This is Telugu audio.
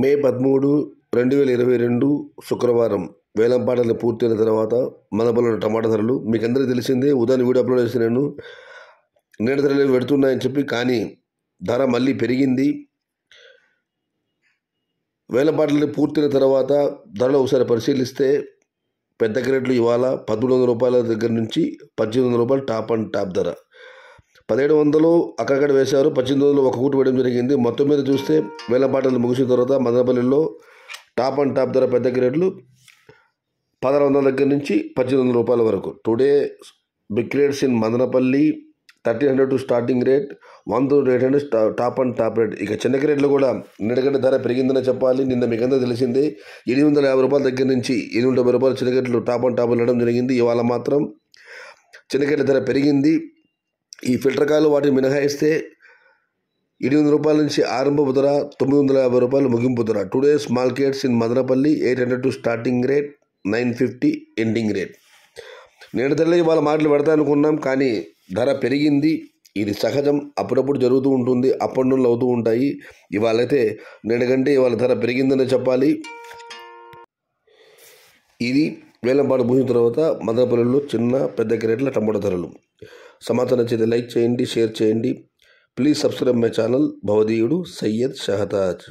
మే పదమూడు రెండు వేల ఇరవై రెండు శుక్రవారం వేలం పాటలు పూర్తయిన తర్వాత మన పొలం టమాటా ధరలు మీకు అందరికీ తెలిసిందే ఉదయం వీడియో అప్లోడ్ చేసి నేను నేడ ధరలు పెడుతున్నాయని చెప్పి కానీ ధర మళ్ళీ పెరిగింది వేలం పాటలు పూర్తయిన తర్వాత ధరలు ఒకసారి పరిశీలిస్తే పెద్ద క్రేట్లు ఇవాళ పద్మూడు వందల రూపాయల దగ్గర నుంచి పద్దెనిమిది వందల రూపాయలు టాప్ అండ్ టాప్ ధర పదిహేడు వందలు అక్కడక్కడ వేశారు పద్దెనిమిది వందలు ఒక కూట వేయడం జరిగింది మొత్తం మీద చూస్తే వేలపాటలు ముగిసిన తర్వాత మదనపల్లిలో టాప్ అండ్ టాప్ ధర పెద్ద గ్రేడ్లు పదహారు వందల దగ్గర నుంచి పద్దెనిమిది వందల రూపాయల వరకు today big rates in Madanapalle thirty hundred to starting rate one thousand eight hundred top and top rate ఇక చిన్న రేట్లు కూడా నిడగడ్డ ధర పెరిగిందనే చెప్పాలి నిన్న మీకంతా తెలిసిందే ఎనిమిది వందల యాభై రూపాయల దగ్గర నుంచి ఎనిమిది డెబ్బై రూపాయల చిన్నకెట్లు టాప్ అండ్ టాప్ వెళ్ళడం జరిగింది ఇవాళ మాత్రం చిన్నగడ్డ ధర పెరిగింది ఈ ఫిల్టర్ కాయలు వాటిని మినహాయిస్తే ఎనిమిది రూపాయల నుంచి ఆరంభపు ధర తొమ్మిది వందల యాభై రూపాయలు ముగింపు ధర today's markets in Madanapalle eight hundred to starting rate nine fifty ending rate నేను తెల్ల ఇవాళ మాటలు అనుకున్నాం కానీ ధర పెరిగింది ఇది సహజం అప్పుడప్పుడు జరుగుతూ ఉంటుంది అప్పండులు అవుతూ ఉంటాయి ఇవాళైతే నేను కంటే ఇవాళ ధర పెరిగిందనే చెప్పాలి ఇది వేలంపాటు భూమి తర్వాత మదనపల్లిలో చిన్న పెద్ద క్రేట్ల టమోటా ధరలు సమాధానం చేతి లైక్ చేయండి షేర్ చేయండి ప్లీజ్ సబ్స్క్రైబ్ మై ఛానల్ భవదీయుడు సయ్యద్ షహతాజ్